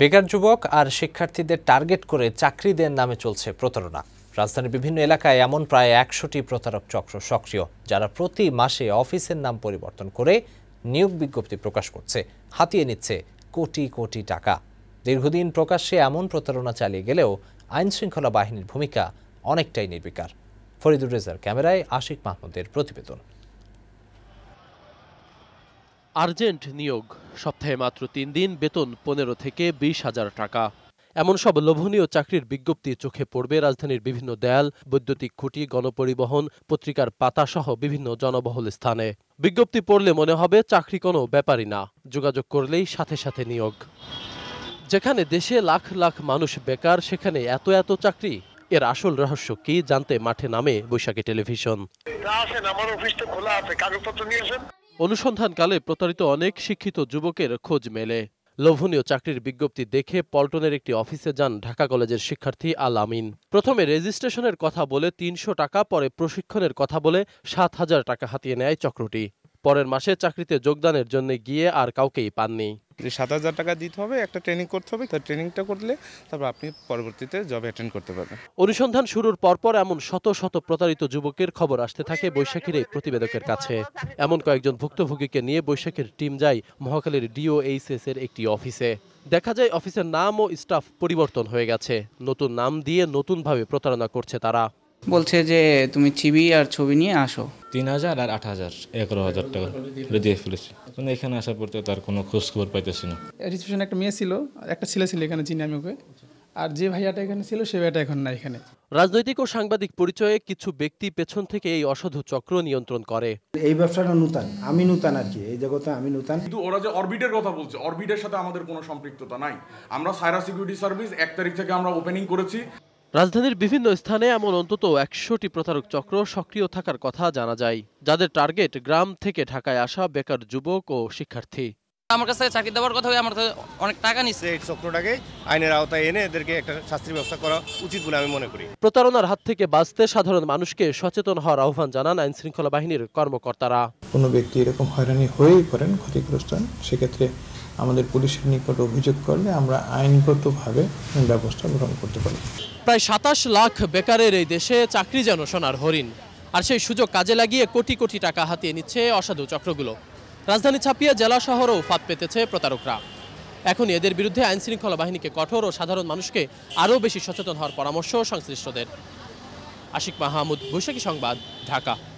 বেকার যুবক আর শিক্ষার্থীদের টার্গেট করে চাকরি দেন নামে চলছে প্রতারণা রাজধানীর বিভিন্ন এলাকায় এমন প্রায় একশোটি প্রতারক চক্র সক্রিয় যারা প্রতি মাসে অফিসের নাম পরিবর্তন করে নিয়োগ বিজ্ঞপ্তি প্রকাশ করছে হাতিয়ে নিচ্ছে কোটি কোটি টাকা দীর্ঘদিন প্রকাশ্যে এমন প্রতারণা চালিয়ে গেলেও আইনশৃঙ্খলা বাহিনীর ভূমিকা অনেকটাই নির্বিকার ফরিদুর রেজার ক্যামেরায় আশিক মাহমুদের প্রতিবেদন আর্জেন্ট নিয়োগ সপ্তাহে মাত্র তিন দিন বেতন পনেরো থেকে বিশ হাজার টাকা এমন সব লোভনীয় চাকরির বিজ্ঞপ্তি চোখে পড়বে রাজধানীর বিভিন্ন দেয়াল বৈদ্যুতিক খুঁটি গণপরিবহন পত্রিকার পাতাসহ বিভিন্ন জনবহুল স্থানে বিজ্ঞপ্তি পড়লে মনে হবে চাকরি কোনো ব্যাপারই না যোগাযোগ করলেই সাথে সাথে নিয়োগ যেখানে দেশে লাখ লাখ মানুষ বেকার সেখানে এত এত চাকরি এর আসল রহস্য কি জানতে মাঠে নামে বৈশাখী টেলিভিশন খোলা আছে কাগজপত্র অনুসন্ধানকালে প্রতারিত অনেক শিক্ষিত যুবকের খোঁজ মেলে লোভনীয় চাকরির বিজ্ঞপ্তি দেখে পল্টনের একটি অফিসে যান ঢাকা কলেজের শিক্ষার্থী আল আমিন প্রথমে রেজিস্ট্রেশনের কথা বলে তিনশো টাকা পরে প্রশিক্ষণের কথা বলে সাত হাজার টাকা হাতিয়ে নেয় চক্রটি পরের মাসে চাকরিতে যোগদানের জন্য গিয়ে আর কাউকেই পাননি সাত হাজার টাকা দিতে হবে একটা ট্রেনিং করতে হবে তার ট্রেনিংটা করলে তারপর আপনি পরবর্তীতে জব অ্যাটেন্ড করতে পারবেন অনুসন্ধান শুরুর পরপর এমন শত শত প্রতারিত যুবকের খবর আসতে থাকে বৈশাখীর এই প্রতিবেদকের কাছে এমন কয়েকজন ভুক্তভোগীকে নিয়ে বৈশাখীর টিম যায় মহাখালীর ডিওএইচএস এর একটি অফিসে দেখা যায় অফিসের নাম ও স্টাফ পরিবর্তন হয়ে গেছে নতুন নাম দিয়ে নতুনভাবে প্রতারণা করছে তারা বলছে যে তুমি চিবি আর ছবি নিয়ে আসো তিন হাজার আর আট হাজার এগারো হাজার টাকা দিয়ে ফেলেছি এখন মানে এখানে আসার পর তার কোনো খোঁজ খবর পাইতেছি না রিসিপশন একটা মেয়ে ছিল একটা ছেলে ছিল এখানে চিনি আমি ওকে আর যে ভাইয়াটা এখানে ছিল সে ভাইয়াটা এখন না এখানে রাজনৈতিক ও সাংবাদিক পরিচয়ে কিছু ব্যক্তি পেছন থেকে এই অসাধু চক্র নিয়ন্ত্রণ করে এই ব্যবসাটা নূতন আমি নূতন আর কি এই জগতে আমি নূতন কিন্তু ওরা যে অরবিটের কথা বলছে অরবিটের সাথে আমাদের কোনো সম্পৃক্ততা নাই আমরা সাইরা সিকিউরিটি সার্ভিস এক তারিখ থেকে আমরা ওপেনিং করেছি রাজধানীর বিভিন্ন স্থানে এমন অন্তত একশোটি প্রতারক চক্র সক্রিয় থাকার কথা জানা যায় যাদের টার্গেট গ্রাম থেকে ঢাকায় আসা বেকার যুবক ও শিক্ষার্থী আমার কাছে চাকরি দেওয়ার কথা আমার অনেক টাকা নিচ্ছে এই চক্রটাকে আইনের আওতায় এনে এদেরকে একটা শাস্তির ব্যবস্থা করা উচিত বলে আমি মনে করি প্রতারণার হাত থেকে বাঁচতে সাধারণ মানুষকে সচেতন হওয়ার আহ্বান জানান আইন শৃঙ্খলা বাহিনীর কর্মকর্তারা কোনো ব্যক্তি এরকম হয়রানি হয়েই করেন ক্ষতিগ্রস্ত সেক্ষেত্রে আমাদের পুলিশের নিকট অভিযোগ করলে আমরা আইনগতভাবে ব্যবস্থা গ্রহণ করতে পারি প্রায় সাতাশ লাখ বেকারের এই দেশে চাকরি যেন সোনার হরিণ আর সেই সুযোগ কাজে লাগিয়ে কোটি কোটি টাকা হাতিয়ে নিচ্ছে অসাধু চক্রগুলো রাজধানী ছাপিয়ে জেলা শহরেও ফাঁদ পেতেছে প্রতারকরা এখন এদের বিরুদ্ধে আইন শৃঙ্খলা বাহিনীকে কঠোর ও সাধারণ মানুষকে আরও বেশি সচেতন হওয়ার পরামর্শ সংশ্লিষ্টদের আশিক মাহমুদ বৈশাখী সংবাদ ঢাকা